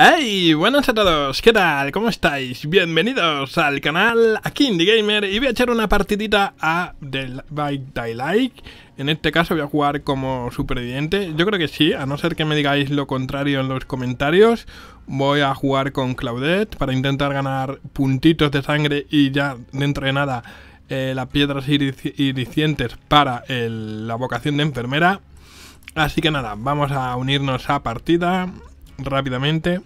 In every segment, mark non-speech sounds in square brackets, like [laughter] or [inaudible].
¡Hey! Buenas a todos, ¿qué tal? ¿Cómo estáis? Bienvenidos al canal aquí The Gamer y voy a echar una partidita a The By Like En este caso voy a jugar como superviviente. Yo creo que sí, a no ser que me digáis lo contrario en los comentarios. Voy a jugar con Claudette para intentar ganar puntitos de sangre y ya dentro de nada eh, las piedras iricientes para la vocación de enfermera. Así que nada, vamos a unirnos a partida rápidamente.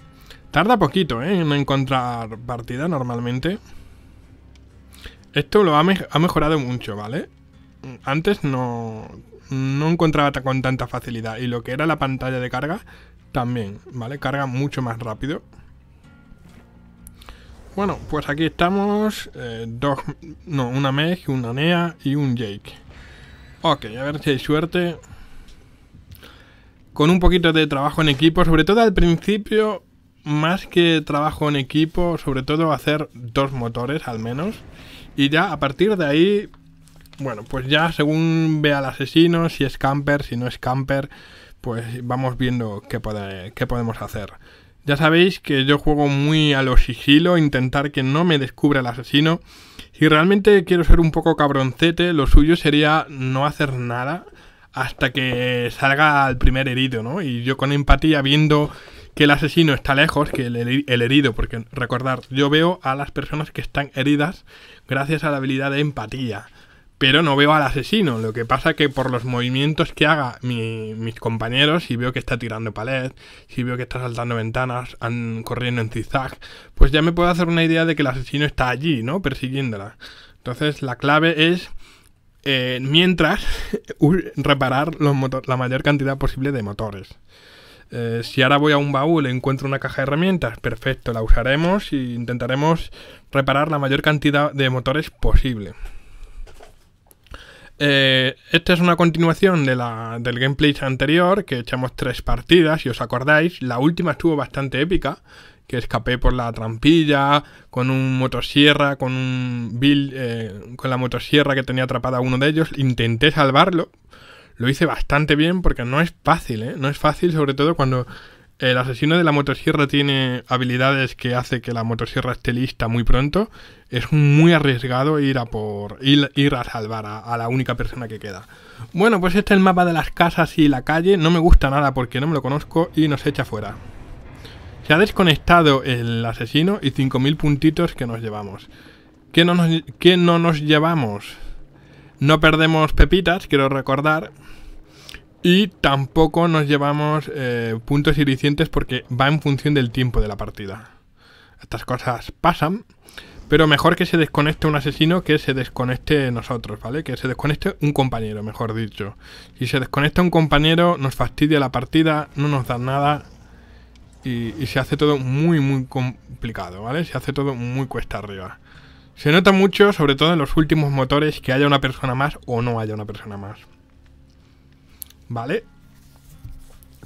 Tarda poquito, ¿eh? En encontrar partida normalmente. Esto lo ha, mejorado mucho, ¿vale? Antes no, no encontraba con tanta facilidad. Y lo que era la pantalla de carga, también, ¿vale? Carga mucho más rápido. Bueno, pues aquí estamos. Eh, dos. No, una Meg, una Nea y un Jake. Ok, a ver si hay suerte con un poquito de trabajo en equipo, sobre todo al principio, más que trabajo en equipo, sobre todo hacer dos motores al menos. Y ya a partir de ahí, bueno, pues ya según vea al asesino, si es camper, si no es camper, pues vamos viendo qué, qué podemos hacer. Ya sabéis que yo juego muy a lo sigilo, intentar que no me descubra el asesino. Si realmente quiero ser un poco cabroncete, lo suyo sería no hacer nada hasta que salga el primer herido, ¿no? Y yo con empatía viendo que el asesino está lejos, que el, herido, porque recordar, yo veo a las personas que están heridas gracias a la habilidad de empatía pero no veo al asesino. Lo que pasa que por los movimientos que haga mis compañeros, si veo que está tirando palet, si veo que está saltando ventanas, corriendo en zigzag, pues ya me puedo hacer una idea de que el asesino está allí, ¿no? Persiguiéndola. Entonces la clave es eh, mientras [laughs] reparar la mayor cantidad posible de motores. Eh, si ahora voy a un baúl, encuentro una caja de herramientas, perfecto, la usaremos e intentaremos reparar la mayor cantidad de motores posible. Eh, esta es una continuación de la, del gameplay anterior, que echamos tres partidas, si os acordáis. La última estuvo bastante épica, que escapé por la trampilla, con un motosierra, con un Bill, eh, con la motosierra que tenía atrapada uno de ellos. Intenté salvarlo. Lo hice bastante bien porque no es fácil, ¿eh? No es fácil, sobre todo cuando el asesino de la motosierra tiene habilidades que hace que la motosierra esté lista muy pronto. Es muy arriesgado ir a por ir, a salvar a, a, la única persona que queda. Bueno, pues este es el mapa de las casas y la calle. No me gusta nada porque no me lo conozco y nos echa fuera ha desconectado el asesino y 5.000 puntitos que nos llevamos. ¿Qué no nos, no nos llevamos? No perdemos pepitas, quiero recordar. Y tampoco nos llevamos eh, puntos irricientes porque va en función del tiempo de la partida. Estas cosas pasan, pero mejor que se desconecte un asesino que se desconecte nosotros, ¿vale? Que se desconecte un compañero, mejor dicho. Si se desconecta un compañero, nos fastidia la partida, no nos da nada y, se hace todo muy, muy complicado, ¿vale? Se hace todo muy cuesta arriba. Se nota mucho, sobre todo en los últimos motores, que haya una persona más o no haya una persona más. ¿Vale?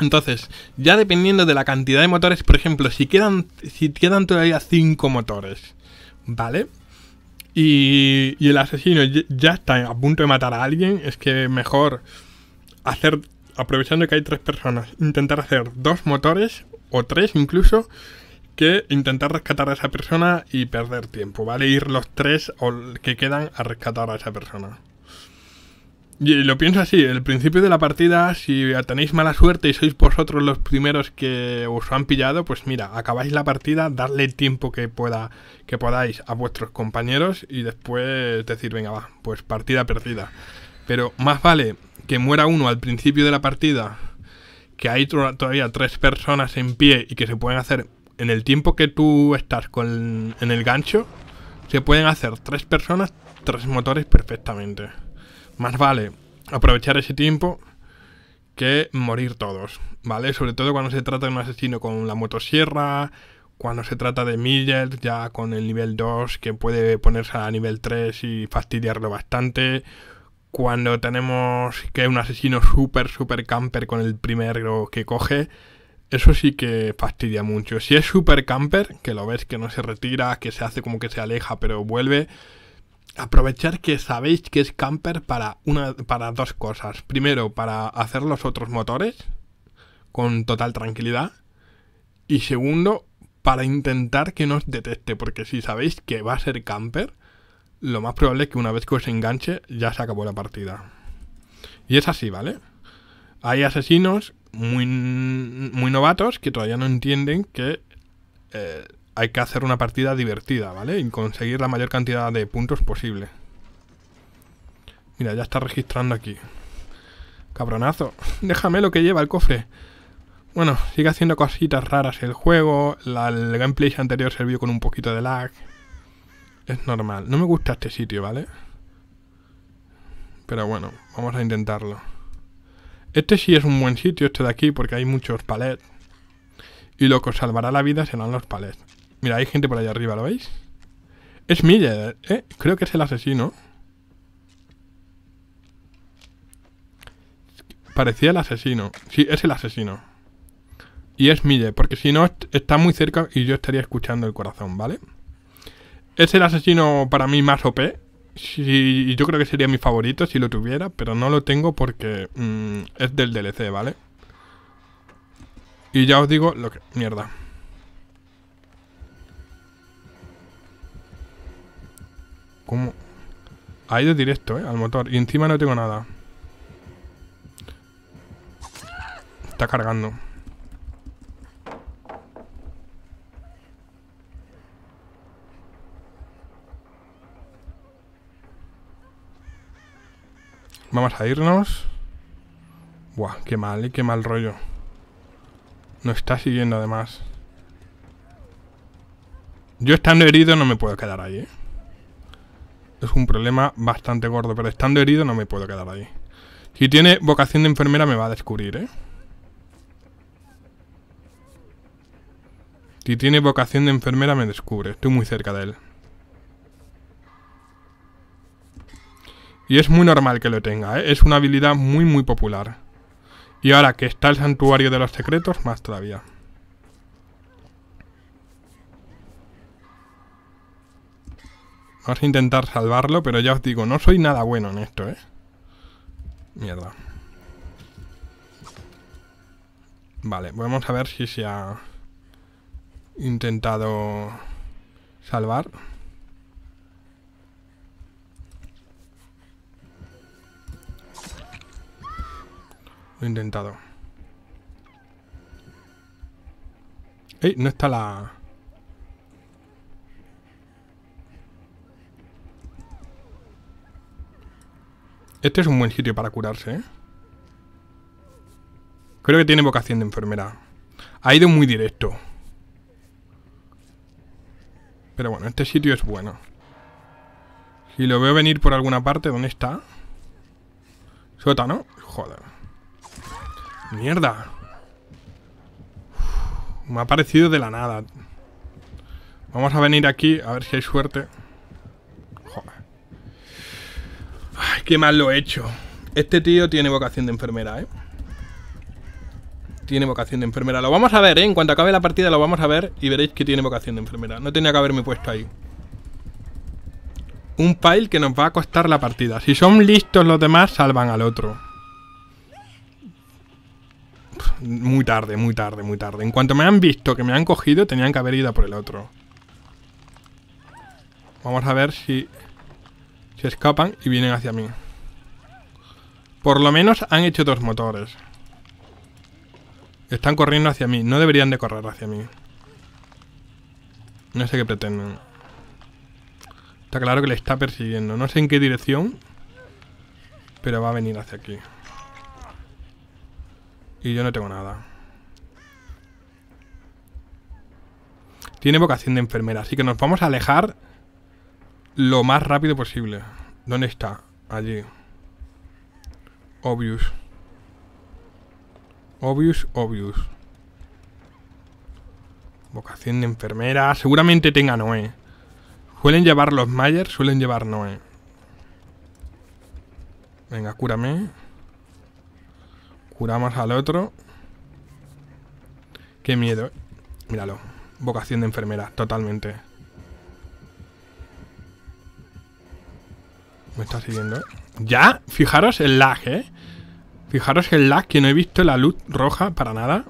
Entonces, ya dependiendo de la cantidad de motores, por ejemplo, si quedan, si quedan todavía 5 motores, ¿vale? Y, y el asesino ya está a punto de matar a alguien, es que mejor hacer aprovechando que hay tres personas, intentar hacer dos motores o tres incluso que intentar rescatar a esa persona y perder tiempo, ¿vale? Ir los tres que quedan a rescatar a esa persona. Y lo pienso así, el principio de la partida, si tenéis mala suerte y sois vosotros los primeros que os han pillado, pues mira, acabáis la partida, darle el tiempo que pueda, que podáis a vuestros compañeros y después decir, venga va, pues partida perdida. Pero más vale que muera uno al principio de la partida, que hay todavía tres personas en pie y que se pueden hacer en el tiempo que tú estás con en el gancho, se pueden hacer tres personas, tres motores perfectamente. Más vale aprovechar ese tiempo que morir todos, ¿vale? Sobre todo cuando se trata de un asesino con la motosierra, cuando se trata de Miller, ya con el nivel 2, que puede ponerse a nivel 3 y fastidiarlo bastante, cuando tenemos que un asesino súper, súper camper con el primero que coge, eso sí que fastidia mucho. Si es súper camper, que lo ves que no se retira, que se hace como que se aleja, pero vuelve, aprovechar que sabéis que es camper para, una, para dos cosas. Primero, para hacer los otros motores con total tranquilidad. Y segundo, para intentar que nos deteste. porque si sabéis que va a ser camper, lo más probable es que una vez que os enganche ya se acabó la partida. Y es así, ¿vale? Hay asesinos muy, muy novatos que todavía no entienden que eh, hay que hacer una partida divertida, ¿vale? Y conseguir la mayor cantidad de puntos posible. Mira, ya está registrando aquí. Cabronazo. [laughs] Déjame lo que lleva el cofre. Bueno, sigue haciendo cositas raras el juego. La, el gameplay anterior se con un poquito de lag es normal. No me gusta este sitio, ¿vale? Pero bueno, vamos a intentarlo. Este sí es un buen sitio, este de aquí, porque hay muchos palets. Y lo que os salvará la vida serán los palets. Mira, hay gente por allá arriba, ¿lo veis? Es Miller, ¿eh? Creo que es el asesino. Parecía el asesino. Sí, es el asesino. Y es Miller, porque si no está muy cerca y yo estaría escuchando el corazón, ¿vale? vale es el asesino para mí más OP. Sí, yo creo que sería mi favorito si lo tuviera, pero no lo tengo porque mm, es del DLC, ¿vale? Y ya os digo lo que... Mierda. ¿Cómo? Ha ido directo, ¿eh? Al motor. Y encima no tengo nada. Está cargando. Vamos a irnos. Buah, qué mal, qué mal rollo. No está siguiendo además. Yo estando herido no me puedo quedar ahí, ¿eh? Es un problema bastante gordo, pero estando herido no me puedo quedar ahí. Si tiene vocación de enfermera me va a descubrir, ¿eh? Si tiene vocación de enfermera me descubre. Estoy muy cerca de él. Y es muy normal que lo tenga, ¿eh? es una habilidad muy muy popular. Y ahora que está el santuario de los secretos, más todavía. Vamos a intentar salvarlo, pero ya os digo, no soy nada bueno en esto, ¿eh? Mierda. Vale, vamos a ver si se ha intentado salvar. Lo he intentado. ¡Ey! No está la... Este es un buen sitio para curarse, ¿eh? Creo que tiene vocación de enfermera. Ha ido muy directo. Pero bueno, este sitio es bueno. Si lo veo venir por alguna parte, ¿dónde está? Sótano. Joder. Mierda. me ha parecido de la nada. Vamos a venir aquí a ver si hay suerte. Joder. qué mal lo he hecho. Este tío tiene vocación de enfermera, ¿eh? Tiene vocación de enfermera. Lo vamos a ver, ¿eh? En cuanto acabe la partida lo vamos a ver y veréis que tiene vocación de enfermera. No tenía que haberme puesto ahí. Un pile que nos va a costar la partida. Si son listos los demás, salvan al otro. Muy tarde, muy tarde, muy tarde. En cuanto me han visto que me han cogido, tenían que haber ido por el otro. Vamos a ver si... Se escapan y vienen hacia mí. Por lo menos han hecho dos motores. Están corriendo hacia mí. No deberían de correr hacia mí. No sé qué pretenden. Está claro que le está persiguiendo. No sé en qué dirección. Pero va a venir hacia aquí. Y yo no tengo nada. Tiene vocación de enfermera, así que nos vamos a alejar lo más rápido posible. ¿Dónde está? Allí. Obvious. Obvious, obvious. Vocación de enfermera. Seguramente tenga Noé. Suelen llevar los Mayer, suelen llevar Noé. Venga, cúrame. Curamos al otro. Qué miedo. ¿eh? Míralo. Vocación de enfermera, totalmente. Me está siguiendo. Ya, fijaros el lag, ¿eh? Fijaros el lag, que no he visto la luz roja para nada.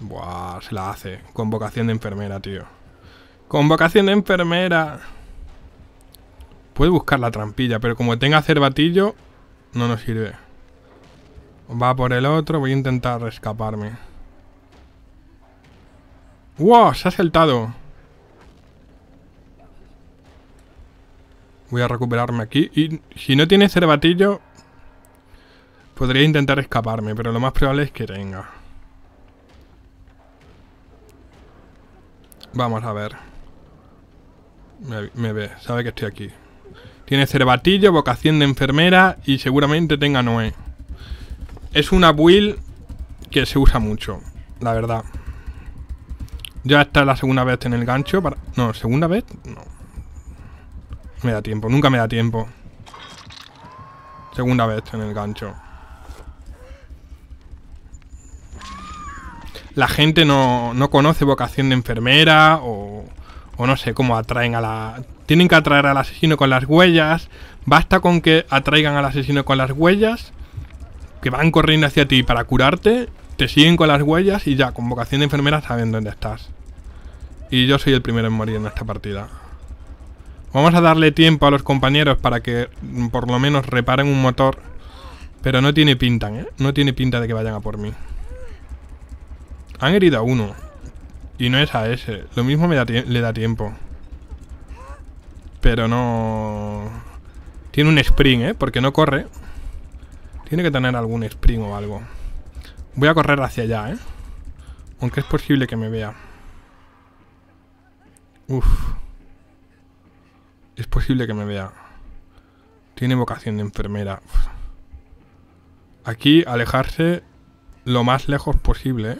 Buah, se la hace. Con vocación de enfermera, tío. Con vocación de enfermera. Puede buscar la trampilla, pero como tenga cervatillo, no nos sirve. Va por el otro, voy a intentar escaparme. ¡Wow! Se ha saltado. Voy a recuperarme aquí. Y si no tiene cervatillo, podría intentar escaparme, pero lo más probable es que tenga. Vamos a ver. Me, ve, sabe que estoy aquí. Tiene cervatillo, vocación de enfermera y seguramente tenga Noé. Es una build que se usa mucho, la verdad. Ya está la segunda vez en el gancho No, segunda vez, no. Me da tiempo, nunca me da tiempo. Segunda vez en el gancho. La gente no, no conoce vocación de enfermera o, o no sé cómo atraen a la... Tienen que atraer al asesino con las huellas. Basta con que atraigan al asesino con las huellas van corriendo hacia ti para curarte, te siguen con las huellas y ya, con vocación de enfermera saben dónde estás. Y yo soy el primero en morir en esta partida. Vamos a darle tiempo a los compañeros para que mm, por lo menos reparen un motor. Pero no tiene pinta, ¿eh? No tiene pinta de que vayan a por mí. Han herido a uno. Y no es a ese. Lo mismo le da tiempo. Pero no... Tiene un spring ¿eh? Porque no corre. Tiene que tener algún spring o algo. Voy a correr hacia allá, ¿eh? Aunque es posible que me vea. Uf. Es posible que me vea. Tiene vocación de enfermera. Aquí alejarse lo más lejos posible, ¿eh?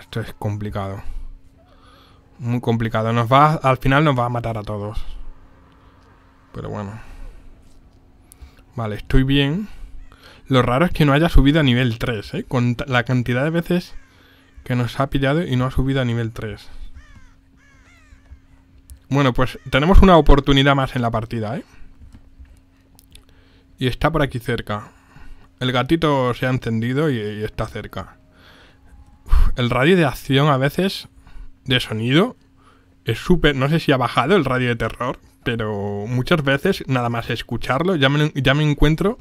esto es complicado. Muy complicado. Nos va, al final nos va a matar a todos. Pero bueno. Vale, estoy bien. Lo raro es que no haya subido a nivel 3, ¿eh? Con la cantidad de veces que nos ha pillado y no ha subido a nivel 3. Bueno, pues tenemos una oportunidad más en la partida, ¿eh? Y está por aquí cerca. El gatito se ha encendido y, está cerca. el radio de acción a veces de sonido es súper. No sé si ha bajado el radio de terror, pero muchas veces, nada más escucharlo, ya me, ya me encuentro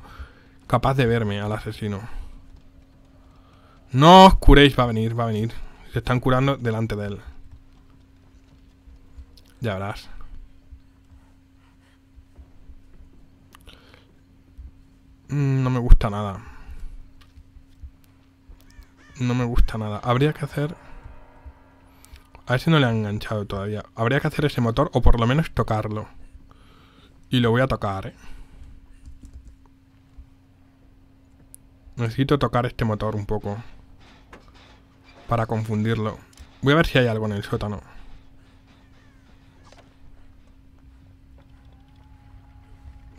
capaz de verme al asesino. No os curéis, va a venir, va a venir. Se están curando delante de él. Ya verás. Mm, no me gusta nada. No me gusta nada. Habría que hacer... A ese no le han enganchado todavía. Habría que hacer ese motor o por lo menos tocarlo. Y lo voy a tocar, ¿eh? Necesito tocar este motor un poco. Para confundirlo. Voy a ver si hay algo en el sótano.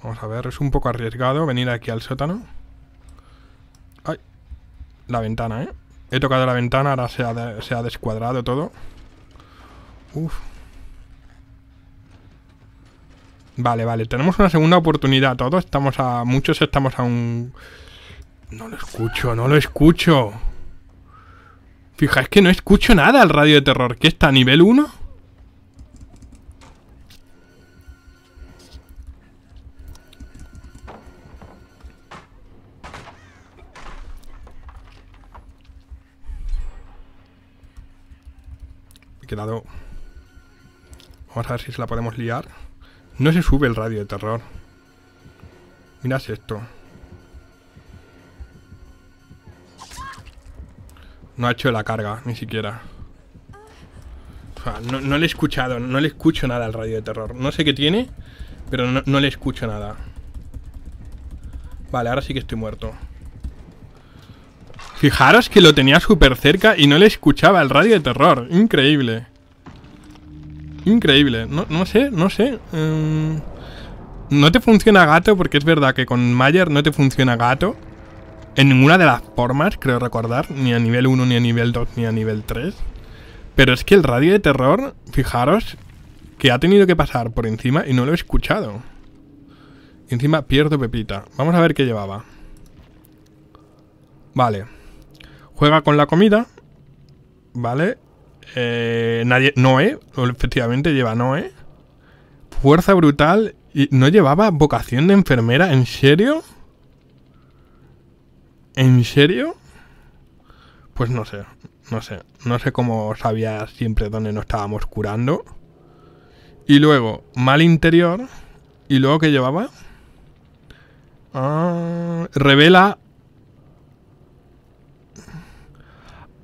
Vamos a ver, es un poco arriesgado venir aquí al sótano. Ay, la ventana, ¿eh? He tocado la ventana, ahora se ha descuadrado todo. Vale, vale. Tenemos una segunda oportunidad. Todos estamos a... Muchos estamos a un... No lo escucho, no lo escucho. Fija, que no escucho nada al radio de terror. ¿Qué está? a ¿Nivel 1? he quedado... Vamos a ver si se la podemos liar. No se sube el radio de terror. Mirad esto. No ha hecho la carga, ni siquiera. no, le he escuchado, no le escucho nada al radio de terror. No sé qué tiene, pero no, le escucho nada. Vale, ahora sí que estoy muerto. Fijaros que lo tenía súper cerca y no le escuchaba el radio de terror. Increíble increíble. No, sé, no sé. Em, no te funciona gato porque es verdad que con Mayer no te funciona gato. En ninguna de las formas, creo recordar. Ni a nivel 1, ni a nivel 2, ni a nivel 3. Pero es que el radio de terror, fijaros, que ha tenido que pasar por encima y no lo he escuchado. encima pierdo Pepita. Vamos a ver qué llevaba. Vale. Juega con la comida. Vale. Eh, nadie, Noé, efectivamente lleva Noé. Fuerza brutal. Y ¿No llevaba vocación de enfermera? ¿En serio? ¿En serio? Pues no sé, no sé. No sé cómo sabía siempre dónde nos estábamos curando. Y luego, mal interior. ¿Y luego qué llevaba? Ah, revela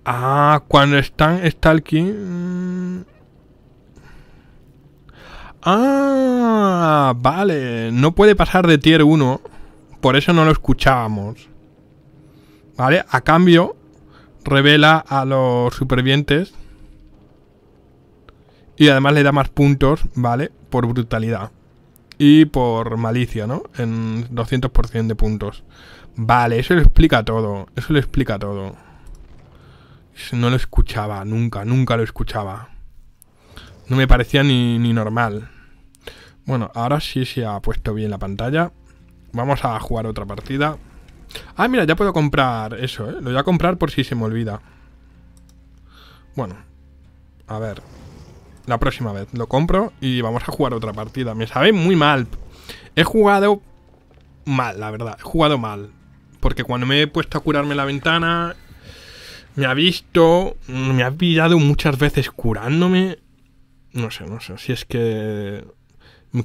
Ah, cuando están aquí mm. Ah, vale. No puede pasar de tier 1. Por eso no lo escuchábamos. Vale, a cambio, revela a los supervivientes. Y además le da más puntos, ¿vale? Por brutalidad. Y por malicia, ¿no? En 200% de puntos. Vale, eso le explica todo. Eso le explica todo no lo escuchaba, nunca, nunca lo escuchaba. No me parecía ni, ni normal. Bueno, ahora sí se ha puesto bien la pantalla. Vamos a jugar otra partida. Ah, mira, ya puedo comprar eso, ¿eh? Lo voy a comprar por si se me olvida. Bueno, a ver. La próxima vez lo compro y vamos a jugar otra partida. Me sabe muy mal. He jugado mal, la verdad. He jugado mal. Porque cuando me he puesto a curarme la ventana me ha visto, me ha pillado muchas veces curándome. No sé, no sé, si es que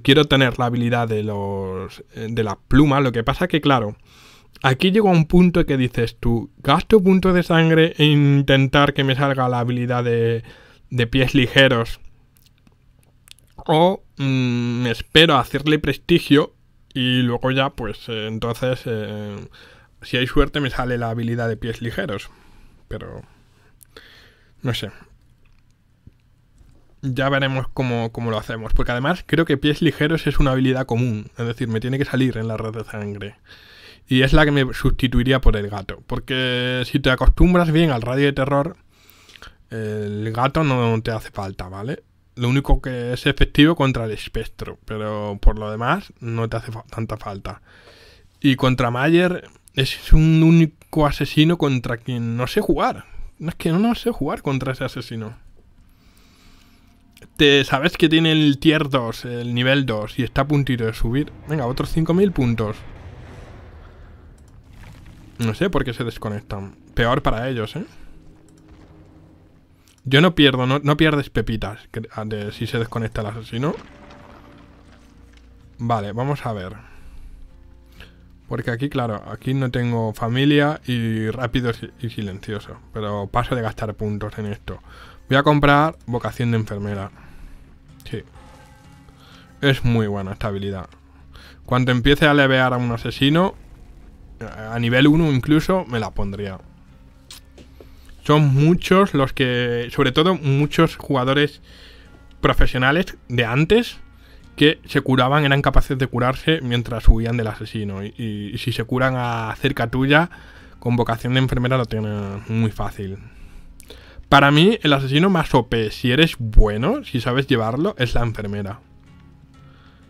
quiero tener la habilidad de los eh, de la pluma, lo que pasa que claro, aquí a un punto que dices tú, gasto punto de sangre e intentar que me salga la habilidad de, de pies ligeros o mm, me espero hacerle prestigio y luego ya pues eh, entonces eh, si hay suerte me sale la habilidad de pies ligeros pero no sé. Ya veremos cómo, lo hacemos, porque además creo que pies ligeros es una habilidad común, es decir, me tiene que salir en la red de sangre. Y es la que me sustituiría por el gato, porque si te acostumbras bien al radio de terror, el gato no te hace falta, ¿vale? Lo único que es efectivo contra el espectro, pero por lo demás no te hace tanta falta. Y contra Mayer es un único asesino contra quien no sé jugar. Es que no sé jugar contra ese asesino. Te, sabes que tiene el tier 2, el nivel 2, y está a puntito de subir. Venga, otros 5.000 puntos. No sé por qué se desconectan. Peor para ellos, ¿eh? Yo no pierdo, no, pierdes pepitas ah, si se desconecta el asesino. Vale, vamos a ver. Porque aquí, claro, aquí no tengo familia y rápido y silencioso. Pero paso de gastar puntos en esto. Voy a comprar vocación de enfermera. Sí. Es muy buena esta habilidad. Cuando empiece a levear a un asesino, eh, a nivel 1 incluso, me la pondría. Son muchos los que, sobre todo muchos jugadores profesionales de antes, que se curaban, eran capaces de curarse mientras huían del asesino. Y, si se curan a cerca tuya, con vocación de enfermera lo tienen muy fácil. Para mí, el asesino más OP, si eres bueno, si sabes llevarlo, es la enfermera.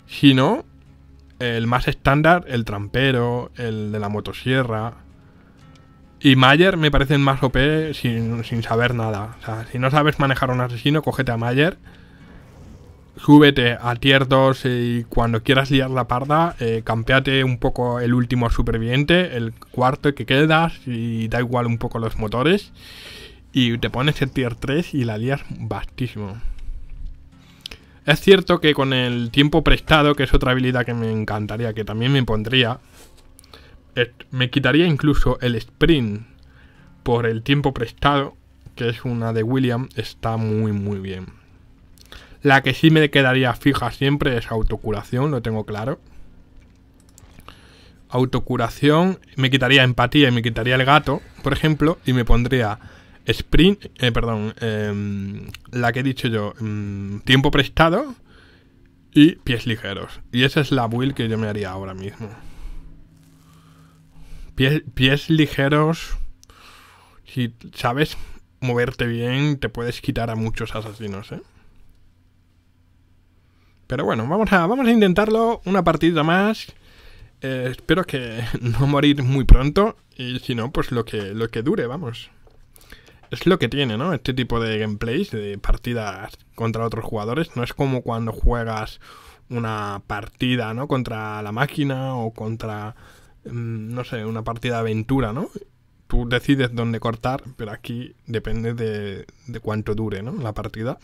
Si no, el más estándar, el trampero, el de la motosierra. Y Mayer me parecen más OP sin, saber nada. O sea, si no sabes manejar un asesino, cógete a Mayer súbete a tier 2 y cuando quieras liar la parda, eh, campeate un poco el último superviviente, el cuarto que quedas y da igual un poco los motores. Y te pones el tier 3 y la lías bastísimo. Es cierto que con el tiempo prestado, que es otra habilidad que me encantaría, que también me pondría, me quitaría incluso el sprint por el tiempo prestado, que es una de William, está muy muy bien. La que sí me quedaría fija siempre es autocuración, lo tengo claro. Autocuración, me quitaría empatía y me quitaría el gato, por ejemplo, y me pondría sprint, eh, perdón, em, la que he dicho yo, em, tiempo prestado y pies ligeros. Y esa es la build que yo me haría ahora mismo. Pies, pies ligeros, si sabes moverte bien, te puedes quitar a muchos asesinos, ¿eh? Pero bueno, vamos a, vamos a intentarlo una partida más. Eh, espero que [laughs] no morir muy pronto. Y si no, pues lo que, lo que dure, vamos. Es lo que tiene, ¿no? Este tipo de gameplays, de partidas contra otros jugadores. No es como cuando juegas una partida, ¿no? Contra la máquina o contra, mm, no sé, una partida de aventura, ¿no? Tú decides dónde cortar, pero aquí depende de, de cuánto dure, ¿no? La partida.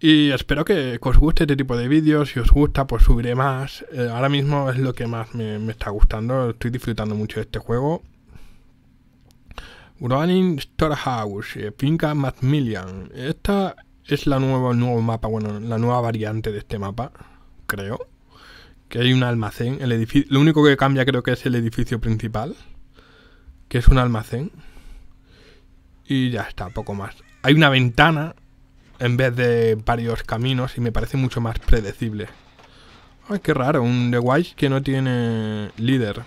Y espero que, os guste este tipo de vídeos. Si os gusta, pues subiré más. Eh, ahora mismo es lo que más me, está gustando. Estoy disfrutando mucho de este juego. Running Storehouse, eh, Finca Macmillan. Esta es la nueva, nuevo mapa, bueno, la nueva variante de este mapa, creo. Que hay un almacén. El edificio, lo único que cambia creo que es el edificio principal. Que es un almacén. Y ya está, poco más. Hay una ventana en vez de varios caminos y me parece mucho más predecible. Ay, qué raro, un The Wise que no tiene líder.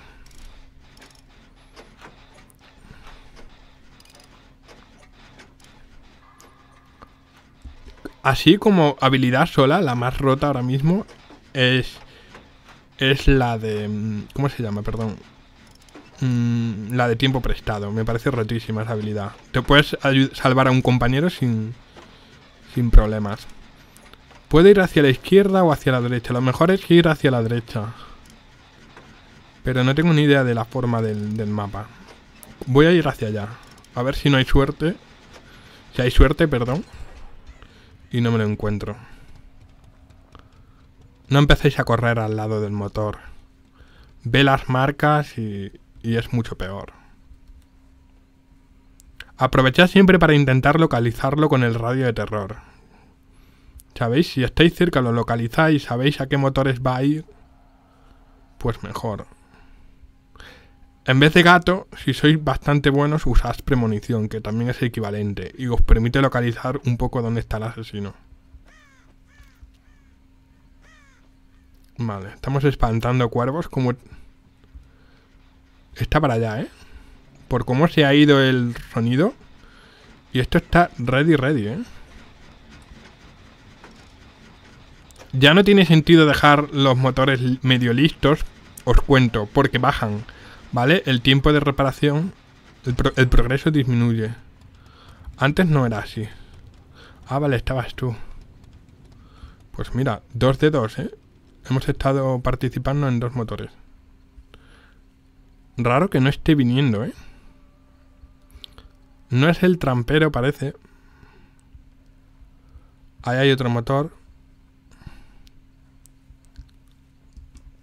Así como habilidad sola, la más rota ahora mismo es es la de... Mm, ¿Cómo se llama? Perdón. Mm, la de tiempo prestado. Me parece rotísima esa habilidad. Te puedes salvar a un compañero sin sin problemas. Puede ir hacia la izquierda o hacia la derecha. Lo mejor es ir hacia la derecha. Pero no tengo ni idea de la forma del, mapa. Voy a ir hacia allá. A ver si no hay suerte. Si hay suerte, perdón. Y no me lo encuentro. No empecéis a correr al lado del motor. Ve las marcas y es mucho peor. Aprovechad siempre para intentar localizarlo con el radio de terror. ¿Sabéis? Si estáis cerca, lo localizáis, sabéis a qué motores va a ir, pues mejor. En vez de gato, si sois bastante buenos, usad premonición, que también es equivalente, y os permite localizar un poco dónde está el asesino. Vale, estamos espantando cuervos como... Está para allá, ¿eh? por cómo se ha ido el sonido. Y esto está ready, ready, ¿eh? Ya no tiene sentido dejar los motores medio listos, os cuento, porque bajan, ¿vale? El tiempo de reparación, el, progreso disminuye. Antes no era así. Ah, vale, estabas tú. Pues mira, dos de dos, ¿eh? Hemos estado participando en dos motores. Raro que no esté viniendo, ¿eh? No es el trampero, parece. Ahí hay otro motor.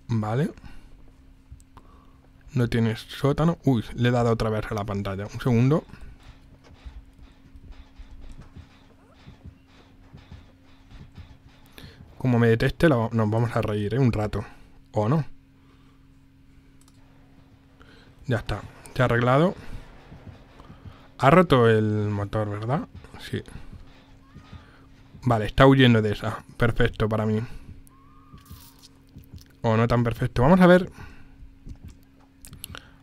Vale. No tienes sótano. Uy, le he dado otra vez a la pantalla. Un segundo. Como me deteste, nos vamos a reír, ¿eh? Un rato. ¿O no? Ya está. Se ha arreglado. Ha roto el motor, ¿verdad? Sí. Vale, está huyendo de esa. Perfecto para mí. O no tan perfecto. Vamos a ver.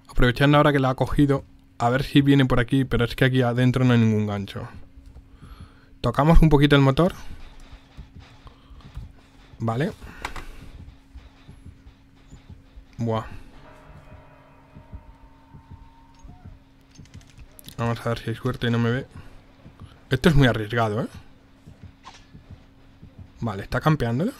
Aprovechando ahora que la ha cogido. A ver si viene por aquí. Pero es que aquí adentro no hay ningún gancho. Tocamos un poquito el motor. Vale. Buah. Vamos a ver si hay suerte y no me ve. Esto es muy arriesgado, ¿eh? Vale, está campeando.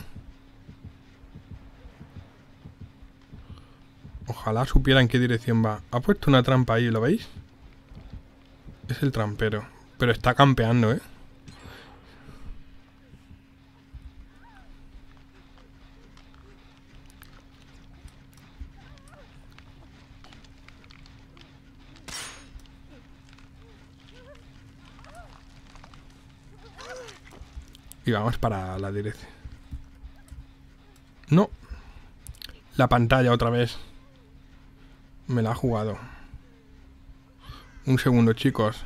Ojalá supiera en qué dirección va. Ha puesto una trampa ahí, ¿lo veis? Es el trampero. Pero está campeando, ¿eh? Y vamos para la derecha. No. La pantalla otra vez. Me la ha jugado. Un segundo, chicos.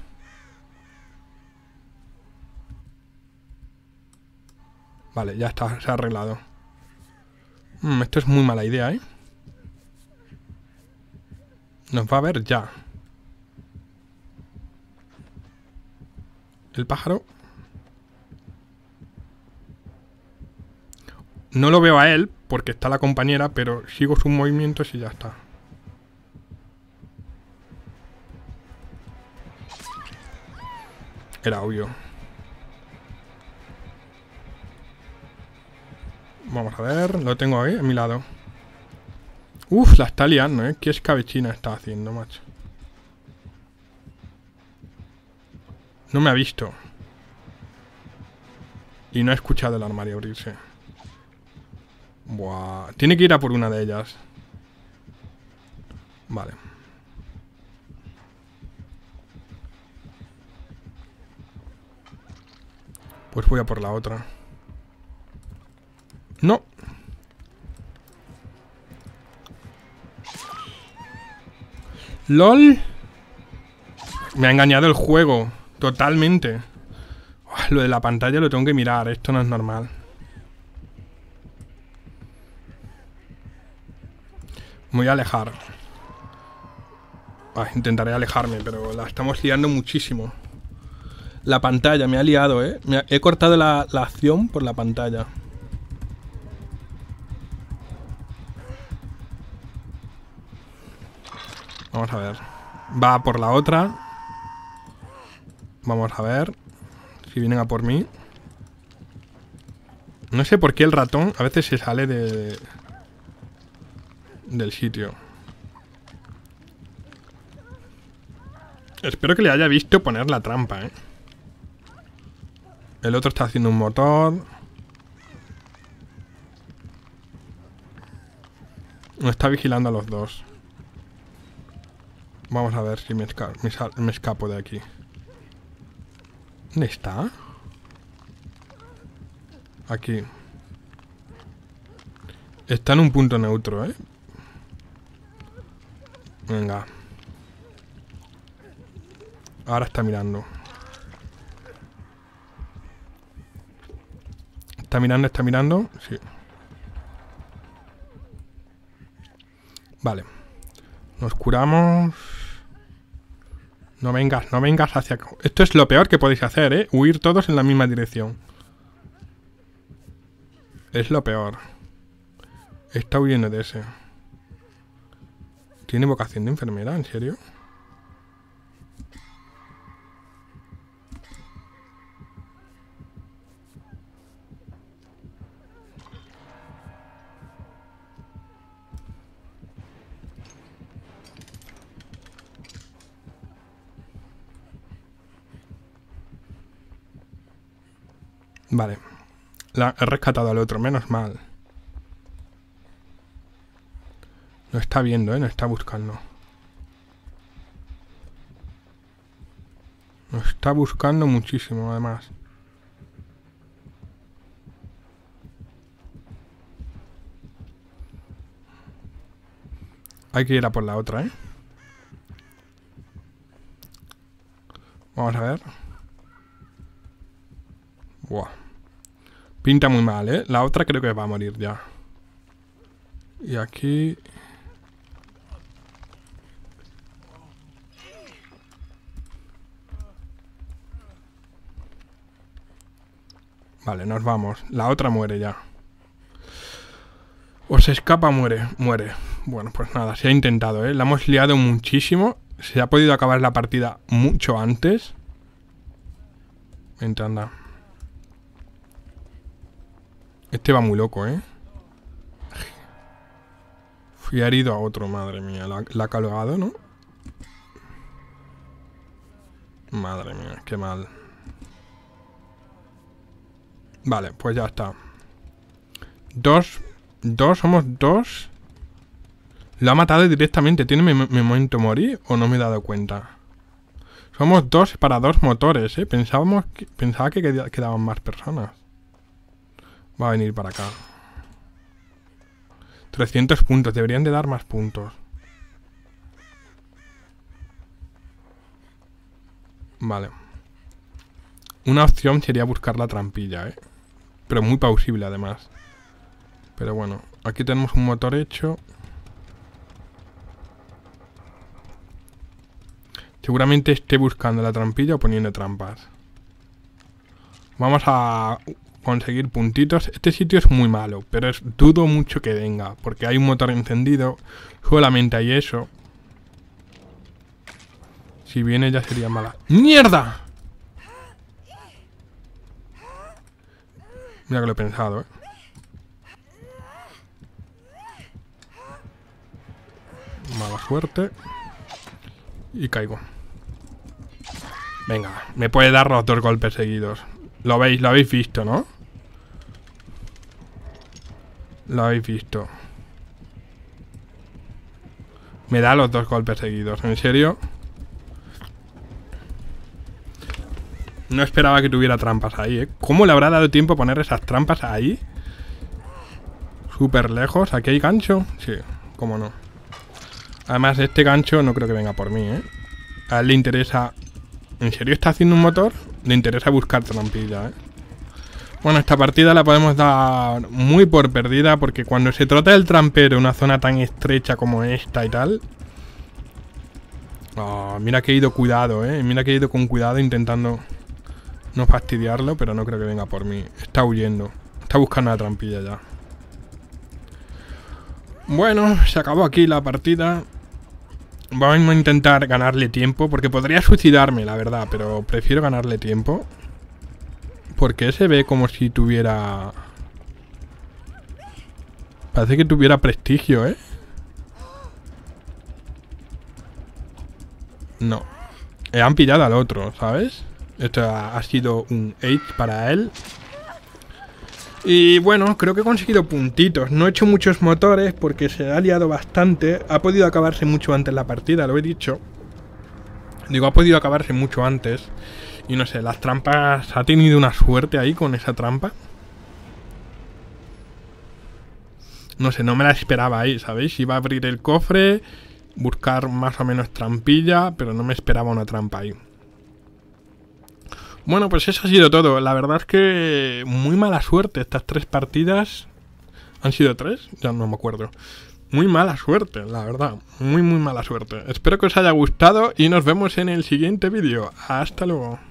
Vale, ya está, se ha arreglado. Mm, esto es muy mala idea, ¿eh? Nos va a ver ya. El pájaro No lo veo a él, porque está la compañera, pero sigo sus movimientos y ya está. Era obvio. Vamos a ver, lo tengo ahí, a mi lado. Uf, la está liando, ¿eh? Qué escabechina está haciendo, macho. No me ha visto. Y no ha escuchado el armario abrirse. Buah, tiene que ir a por una de ellas. Vale. Pues voy a por la otra. No. LOL. Me ha engañado el juego. Totalmente. Lo de la pantalla lo tengo que mirar. Esto no es normal. voy a alejar. Ah, intentaré alejarme, pero la estamos liando muchísimo. La pantalla, me ha liado, ¿eh? he cortado la, la acción por la pantalla. Vamos a ver. Va por la otra. Vamos a ver. Si vienen a por mí. No sé por qué el ratón a veces se sale de del sitio. Espero que le haya visto poner la trampa, ¿eh? El otro está haciendo un motor. Me está vigilando a los dos. Vamos a ver si me escapo de aquí. ¿Dónde está? Aquí. Está en un punto neutro, ¿eh? Venga. Ahora está mirando. Está mirando, está mirando. Sí. Vale. Nos curamos. No vengas, no vengas hacia Esto es lo peor que podéis hacer, ¿eh? Huir todos en la misma dirección. Es lo peor. Está huyendo de ese. ¿Tiene vocación de enfermera? ¿En serio? Vale. La he rescatado al otro, menos mal. No está viendo, ¿eh? No está buscando. No está buscando muchísimo, además. Hay que ir a por la otra, ¿eh? Vamos a ver. Buah. Pinta muy mal, ¿eh? La otra creo que va a morir ya. Y aquí... Vale, nos vamos. La otra muere ya. O se escapa, muere, muere. Bueno, pues nada, se ha intentado, ¿eh? La hemos liado muchísimo. Se ha podido acabar la partida mucho antes. Vente, anda. Este va muy loco, ¿eh? Fui herido a otro, madre mía. La, ha colgado ¿no? Madre mía, qué mal. Vale, pues ya está. Dos. Dos, somos dos. Lo ha matado directamente. ¿Tiene mi, momento morir o no me he dado cuenta? Somos dos para dos motores, ¿eh? Pensábamos pensaba que quedaban más personas. Va a venir para acá. 300 puntos. Deberían de dar más puntos. Vale. Una opción sería buscar la trampilla, ¿eh? Pero muy pausible además. Pero bueno, aquí tenemos un motor hecho. Seguramente esté buscando la trampilla o poniendo trampas. Vamos a conseguir puntitos. Este sitio es muy malo, pero dudo mucho que venga, porque hay un motor encendido. Solamente hay eso. Si viene ya sería mala. ¡Mierda! Mira que lo he pensado, ¿eh? Mala suerte. Y caigo. Venga, me puede dar los dos golpes seguidos. Lo veis, lo habéis visto, ¿no? Lo habéis visto. Me da los dos golpes seguidos, ¿en serio? No esperaba que tuviera trampas ahí, ¿eh? ¿Cómo le habrá dado tiempo a poner esas trampas ahí? Súper lejos. ¿Aquí hay gancho? Sí, cómo no. Además, este gancho no creo que venga por mí, ¿eh? A él le interesa... ¿En serio está haciendo un motor? Le interesa buscar trampilla, ¿eh? Bueno, esta partida la podemos dar muy por perdida porque cuando se trata del trampero en una zona tan estrecha como esta y tal... Ah, mira que he ido cuidado, ¿eh? Mira que he ido con cuidado intentando no fastidiarlo, pero no creo que venga por mí. Está huyendo. Está buscando la trampilla ya. Bueno, se acabó aquí la partida. Vamos a intentar ganarle tiempo, porque podría suicidarme, la verdad, pero prefiero ganarle tiempo. Porque se ve como si tuviera... Parece que tuviera prestigio, ¿eh? No. Le eh, han pillado al otro, ¿sabes? Esto ha sido un 8 para él. Y bueno, creo que he conseguido puntitos. No he hecho muchos motores porque se ha liado bastante. Ha podido acabarse mucho antes la partida, lo he dicho. Digo, ha podido acabarse mucho antes. Y no sé, las trampas... Ha tenido una suerte ahí con esa trampa. No sé, no me la esperaba ahí, ¿sabéis? Iba a abrir el cofre, buscar más o menos trampilla, pero no me esperaba una trampa ahí. Bueno, pues eso ha sido todo. La verdad es que muy mala suerte estas tres partidas. ¿Han sido tres? Ya no me acuerdo. Muy mala suerte, la verdad. Muy, muy mala suerte. Espero que os haya gustado y nos vemos en el siguiente vídeo. Hasta luego.